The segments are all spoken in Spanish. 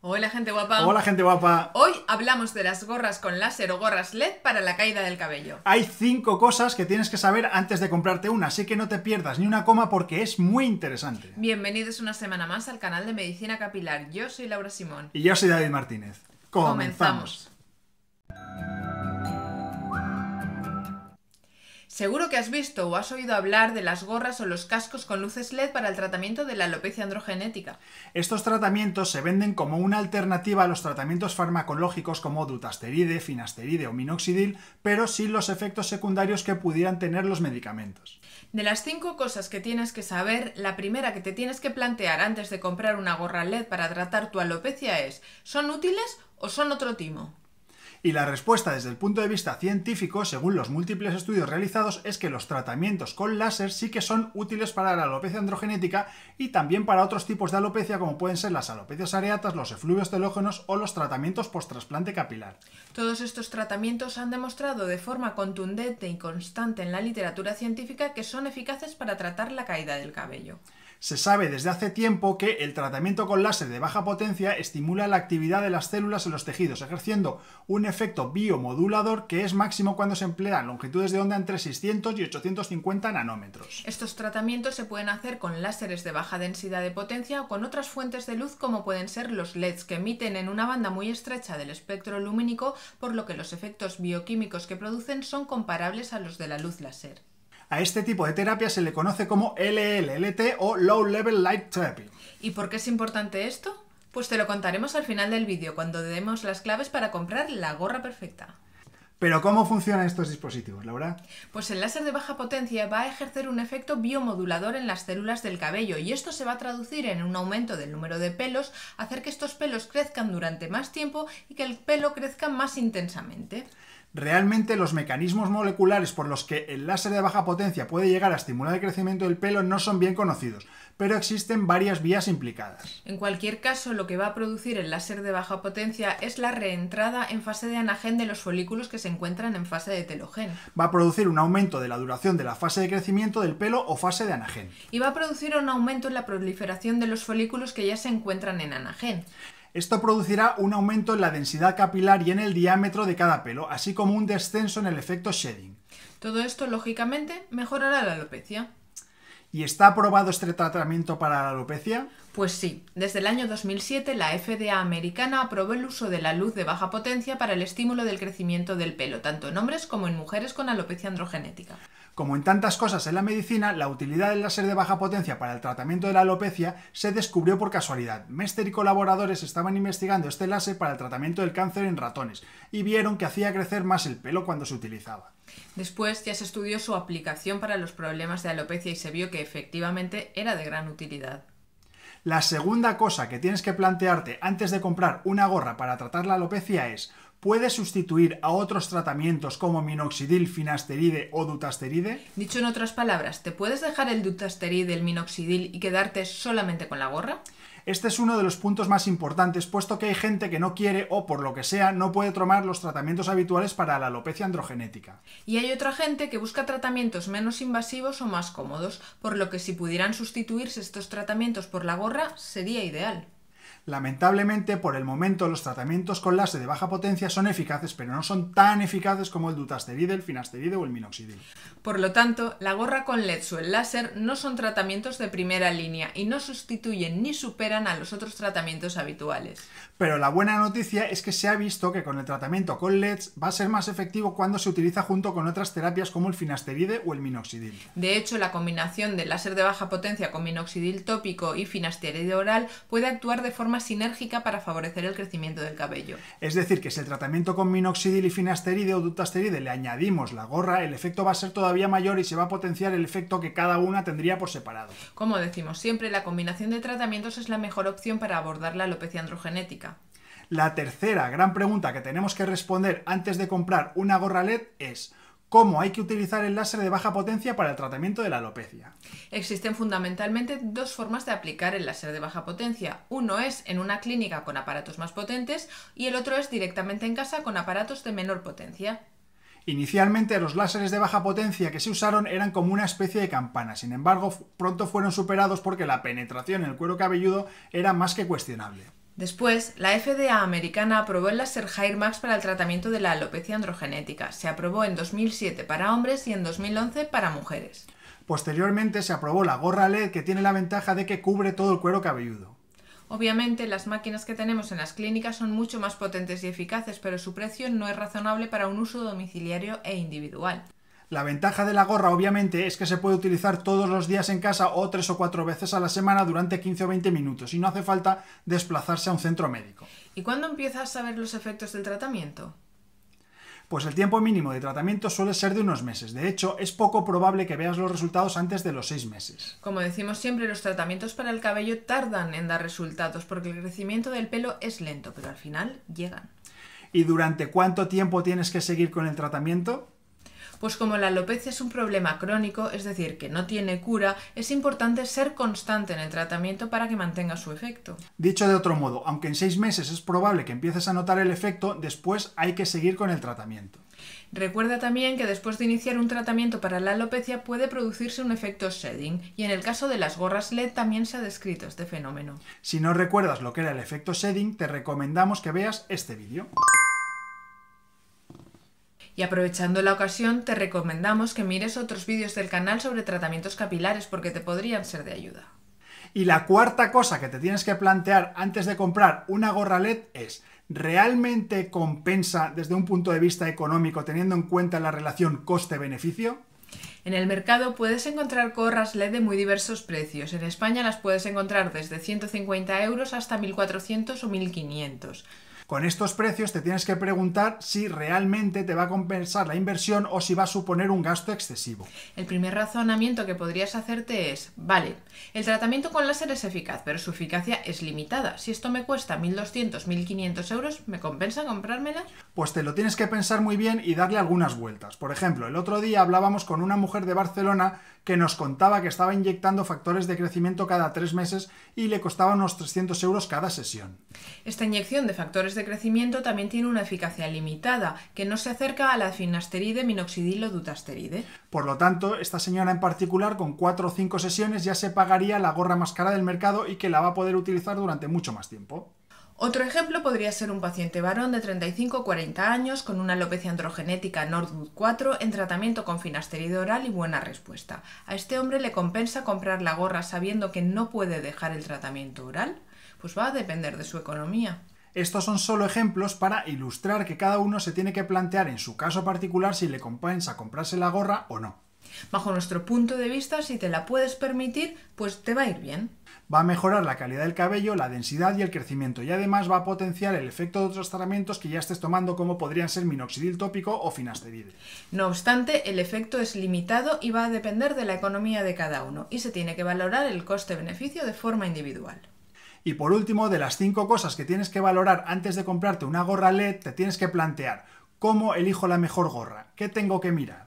Hola gente guapa. Hola gente guapa. Hoy hablamos de las gorras con láser o gorras LED para la caída del cabello. Hay cinco cosas que tienes que saber antes de comprarte una, así que no te pierdas ni una coma porque es muy interesante. Bienvenidos una semana más al canal de Medicina Capilar. Yo soy Laura Simón. Y yo soy David Martínez. Comenzamos. Comenzamos. Seguro que has visto o has oído hablar de las gorras o los cascos con luces LED para el tratamiento de la alopecia androgenética. Estos tratamientos se venden como una alternativa a los tratamientos farmacológicos como dutasteride, finasteride o minoxidil, pero sin los efectos secundarios que pudieran tener los medicamentos. De las cinco cosas que tienes que saber, la primera que te tienes que plantear antes de comprar una gorra LED para tratar tu alopecia es ¿son útiles o son otro timo? Y la respuesta desde el punto de vista científico, según los múltiples estudios realizados, es que los tratamientos con láser sí que son útiles para la alopecia androgenética y también para otros tipos de alopecia como pueden ser las alopecias areatas, los efluvios telógenos o los tratamientos post-trasplante capilar. Todos estos tratamientos han demostrado de forma contundente y constante en la literatura científica que son eficaces para tratar la caída del cabello se sabe desde hace tiempo que el tratamiento con láser de baja potencia estimula la actividad de las células en los tejidos, ejerciendo un efecto biomodulador que es máximo cuando se emplean longitudes de onda entre 600 y 850 nanómetros. Estos tratamientos se pueden hacer con láseres de baja densidad de potencia o con otras fuentes de luz como pueden ser los LEDs que emiten en una banda muy estrecha del espectro lumínico, por lo que los efectos bioquímicos que producen son comparables a los de la luz láser. A este tipo de terapia se le conoce como LLLT o Low Level Light Therapy. ¿Y por qué es importante esto? Pues te lo contaremos al final del vídeo cuando demos las claves para comprar la gorra perfecta. Pero ¿cómo funcionan estos dispositivos, Laura? Pues el láser de baja potencia va a ejercer un efecto biomodulador en las células del cabello y esto se va a traducir en un aumento del número de pelos, hacer que estos pelos crezcan durante más tiempo y que el pelo crezca más intensamente realmente los mecanismos moleculares por los que el láser de baja potencia puede llegar a estimular el crecimiento del pelo no son bien conocidos, pero existen varias vías implicadas. En cualquier caso, lo que va a producir el láser de baja potencia es la reentrada en fase de anagen de los folículos que se encuentran en fase de telogen. Va a producir un aumento de la duración de la fase de crecimiento del pelo o fase de anagen. Y va a producir un aumento en la proliferación de los folículos que ya se encuentran en anagen. Esto producirá un aumento en la densidad capilar y en el diámetro de cada pelo, así como un descenso en el efecto shedding. Todo esto, lógicamente, mejorará la alopecia. ¿Y está aprobado este tratamiento para la alopecia? Pues sí, desde el año 2007 la FDA americana aprobó el uso de la luz de baja potencia para el estímulo del crecimiento del pelo, tanto en hombres como en mujeres con alopecia androgenética. Como en tantas cosas en la medicina, la utilidad del láser de baja potencia para el tratamiento de la alopecia se descubrió por casualidad. Mester y colaboradores estaban investigando este láser para el tratamiento del cáncer en ratones y vieron que hacía crecer más el pelo cuando se utilizaba. Después ya se estudió su aplicación para los problemas de alopecia y se vio que efectivamente era de gran utilidad. La segunda cosa que tienes que plantearte antes de comprar una gorra para tratar la alopecia es puede sustituir a otros tratamientos como minoxidil, finasteride o dutasteride? Dicho en otras palabras, ¿te puedes dejar el dutasteride, el minoxidil y quedarte solamente con la gorra? Este es uno de los puntos más importantes, puesto que hay gente que no quiere o por lo que sea no puede tomar los tratamientos habituales para la alopecia androgenética. Y hay otra gente que busca tratamientos menos invasivos o más cómodos, por lo que si pudieran sustituirse estos tratamientos por la gorra sería ideal. Lamentablemente, por el momento, los tratamientos con láser de baja potencia son eficaces, pero no son tan eficaces como el dutasteride, el finasteride o el minoxidil. Por lo tanto, la gorra con LED o el láser no son tratamientos de primera línea y no sustituyen ni superan a los otros tratamientos habituales. Pero la buena noticia es que se ha visto que con el tratamiento con LEDs va a ser más efectivo cuando se utiliza junto con otras terapias como el finasteride o el minoxidil. De hecho, la combinación de láser de baja potencia con minoxidil tópico y finasteride oral puede actuar de forma sinérgica para favorecer el crecimiento del cabello. Es decir, que si el tratamiento con minoxidil y finasteride o dutasteride le añadimos la gorra, el efecto va a ser todavía mayor y se va a potenciar el efecto que cada una tendría por separado. Como decimos siempre, la combinación de tratamientos es la mejor opción para abordar la alopecia androgenética. La tercera gran pregunta que tenemos que responder antes de comprar una gorra LED es cómo hay que utilizar el láser de baja potencia para el tratamiento de la alopecia. Existen fundamentalmente dos formas de aplicar el láser de baja potencia. Uno es en una clínica con aparatos más potentes y el otro es directamente en casa con aparatos de menor potencia. Inicialmente los láseres de baja potencia que se usaron eran como una especie de campana, sin embargo pronto fueron superados porque la penetración en el cuero cabelludo era más que cuestionable. Después, la FDA americana aprobó el láser Max para el tratamiento de la alopecia androgenética. Se aprobó en 2007 para hombres y en 2011 para mujeres. Posteriormente se aprobó la gorra LED que tiene la ventaja de que cubre todo el cuero cabelludo. Obviamente las máquinas que tenemos en las clínicas son mucho más potentes y eficaces, pero su precio no es razonable para un uso domiciliario e individual. La ventaja de la gorra, obviamente, es que se puede utilizar todos los días en casa o tres o cuatro veces a la semana durante 15 o 20 minutos y no hace falta desplazarse a un centro médico. ¿Y cuándo empiezas a ver los efectos del tratamiento? Pues el tiempo mínimo de tratamiento suele ser de unos meses. De hecho, es poco probable que veas los resultados antes de los seis meses. Como decimos siempre, los tratamientos para el cabello tardan en dar resultados porque el crecimiento del pelo es lento, pero al final llegan. ¿Y durante cuánto tiempo tienes que seguir con el tratamiento? Pues como la alopecia es un problema crónico, es decir, que no tiene cura, es importante ser constante en el tratamiento para que mantenga su efecto. Dicho de otro modo, aunque en seis meses es probable que empieces a notar el efecto, después hay que seguir con el tratamiento. Recuerda también que después de iniciar un tratamiento para la alopecia puede producirse un efecto shedding y en el caso de las gorras LED también se ha descrito este fenómeno. Si no recuerdas lo que era el efecto shedding, te recomendamos que veas este vídeo. Y aprovechando la ocasión, te recomendamos que mires otros vídeos del canal sobre tratamientos capilares porque te podrían ser de ayuda. Y la cuarta cosa que te tienes que plantear antes de comprar una gorra LED es, ¿realmente compensa desde un punto de vista económico teniendo en cuenta la relación coste-beneficio? En el mercado puedes encontrar gorras LED de muy diversos precios. En España las puedes encontrar desde 150 euros hasta 1400 o 1500. Con estos precios te tienes que preguntar si realmente te va a compensar la inversión o si va a suponer un gasto excesivo. El primer razonamiento que podrías hacerte es, vale, el tratamiento con láser es eficaz, pero su eficacia es limitada. Si esto me cuesta 1.200, 1.500 euros, ¿me compensa comprármela? Pues te lo tienes que pensar muy bien y darle algunas vueltas. Por ejemplo, el otro día hablábamos con una mujer de Barcelona que nos contaba que estaba inyectando factores de crecimiento cada tres meses y le costaba unos 300 euros cada sesión. Esta inyección de factores de de crecimiento también tiene una eficacia limitada, que no se acerca a la finasteride, minoxidilo, dutasteride. Por lo tanto, esta señora en particular, con 4 o 5 sesiones, ya se pagaría la gorra más cara del mercado y que la va a poder utilizar durante mucho más tiempo. Otro ejemplo podría ser un paciente varón de 35 o 40 años con una alopecia androgenética Nordwood 4 en tratamiento con finasteride oral y buena respuesta. A este hombre le compensa comprar la gorra sabiendo que no puede dejar el tratamiento oral pues va a depender de su economía. Estos son solo ejemplos para ilustrar que cada uno se tiene que plantear en su caso particular si le compensa comprarse la gorra o no. Bajo nuestro punto de vista, si te la puedes permitir, pues te va a ir bien. Va a mejorar la calidad del cabello, la densidad y el crecimiento, y además va a potenciar el efecto de otros tratamientos que ya estés tomando, como podrían ser minoxidil tópico o finasteride. No obstante, el efecto es limitado y va a depender de la economía de cada uno, y se tiene que valorar el coste-beneficio de forma individual. Y por último, de las cinco cosas que tienes que valorar antes de comprarte una gorra LED, te tienes que plantear, ¿cómo elijo la mejor gorra? ¿Qué tengo que mirar?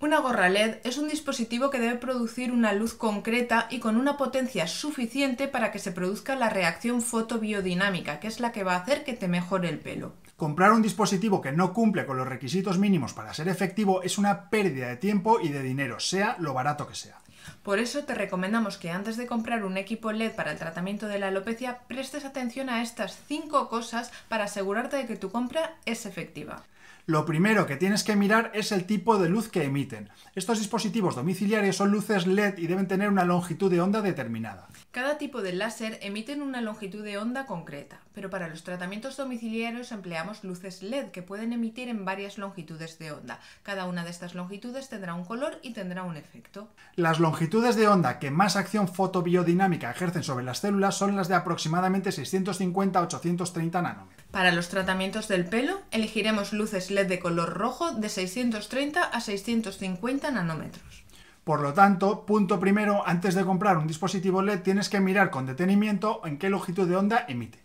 Una gorra LED es un dispositivo que debe producir una luz concreta y con una potencia suficiente para que se produzca la reacción fotobiodinámica, que es la que va a hacer que te mejore el pelo comprar un dispositivo que no cumple con los requisitos mínimos para ser efectivo es una pérdida de tiempo y de dinero, sea lo barato que sea. Por eso te recomendamos que antes de comprar un equipo LED para el tratamiento de la alopecia, prestes atención a estas 5 cosas para asegurarte de que tu compra es efectiva lo primero que tienes que mirar es el tipo de luz que emiten. Estos dispositivos domiciliarios son luces LED y deben tener una longitud de onda determinada. Cada tipo de láser emite una longitud de onda concreta, pero para los tratamientos domiciliarios empleamos luces LED que pueden emitir en varias longitudes de onda. Cada una de estas longitudes tendrá un color y tendrá un efecto. Las longitudes de onda que más acción fotobiodinámica ejercen sobre las células son las de aproximadamente 650-830 nanómetros. Para los tratamientos del pelo, elegiremos luces LED de color rojo de 630 a 650 nanómetros. Por lo tanto, punto primero, antes de comprar un dispositivo LED tienes que mirar con detenimiento en qué longitud de onda emite.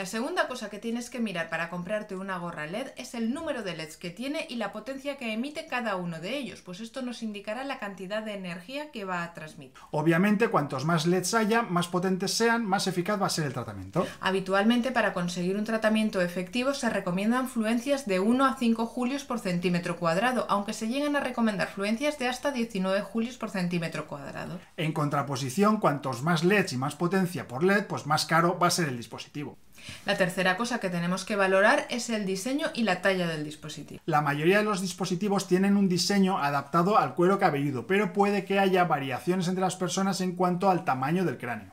La segunda cosa que tienes que mirar para comprarte una gorra LED es el número de LEDs que tiene y la potencia que emite cada uno de ellos, pues esto nos indicará la cantidad de energía que va a transmitir. Obviamente, cuantos más LEDs haya, más potentes sean, más eficaz va a ser el tratamiento. Habitualmente, para conseguir un tratamiento efectivo, se recomiendan fluencias de 1 a 5 julios por centímetro cuadrado, aunque se llegan a recomendar fluencias de hasta 19 julios por centímetro cuadrado. En contraposición, cuantos más LEDs y más potencia por LED, pues más caro va a ser el dispositivo. La tercera cosa que tenemos que valorar es el diseño y la talla del dispositivo. La mayoría de los dispositivos tienen un diseño adaptado al cuero cabelludo, pero puede que haya variaciones entre las personas en cuanto al tamaño del cráneo.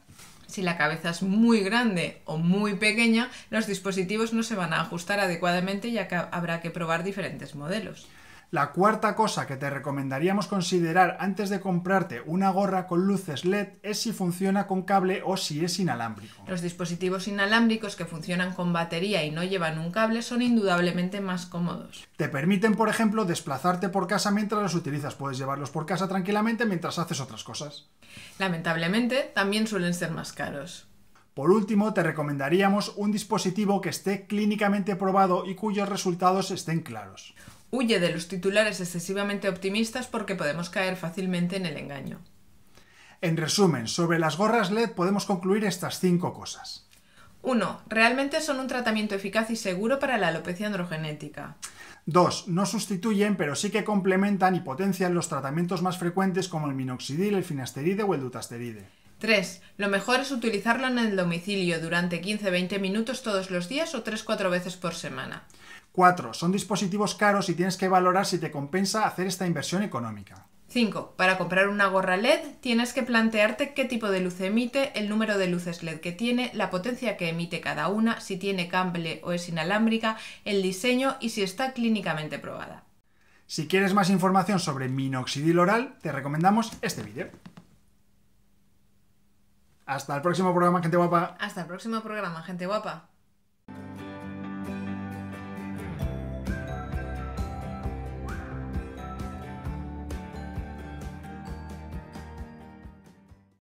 Si la cabeza es muy grande o muy pequeña, los dispositivos no se van a ajustar adecuadamente ya que habrá que probar diferentes modelos. La cuarta cosa que te recomendaríamos considerar antes de comprarte una gorra con luces LED es si funciona con cable o si es inalámbrico. Los dispositivos inalámbricos que funcionan con batería y no llevan un cable son indudablemente más cómodos. Te permiten, por ejemplo, desplazarte por casa mientras los utilizas. Puedes llevarlos por casa tranquilamente mientras haces otras cosas. Lamentablemente, también suelen ser más caros. Por último, te recomendaríamos un dispositivo que esté clínicamente probado y cuyos resultados estén claros. Huye de los titulares excesivamente optimistas porque podemos caer fácilmente en el engaño. En resumen, sobre las gorras LED podemos concluir estas cinco cosas. 1. Realmente son un tratamiento eficaz y seguro para la alopecia androgenética. 2. No sustituyen, pero sí que complementan y potencian los tratamientos más frecuentes como el minoxidil, el finasteride o el dutasteride. 3. Lo mejor es utilizarlo en el domicilio durante 15-20 minutos todos los días o 3-4 veces por semana. 4. Son dispositivos caros y tienes que valorar si te compensa hacer esta inversión económica. 5. Para comprar una gorra LED tienes que plantearte qué tipo de luz emite, el número de luces LED que tiene, la potencia que emite cada una, si tiene cable o es inalámbrica, el diseño y si está clínicamente probada. Si quieres más información sobre minoxidil oral, te recomendamos este vídeo. Hasta el próximo programa, gente guapa. Hasta el próximo programa, gente guapa.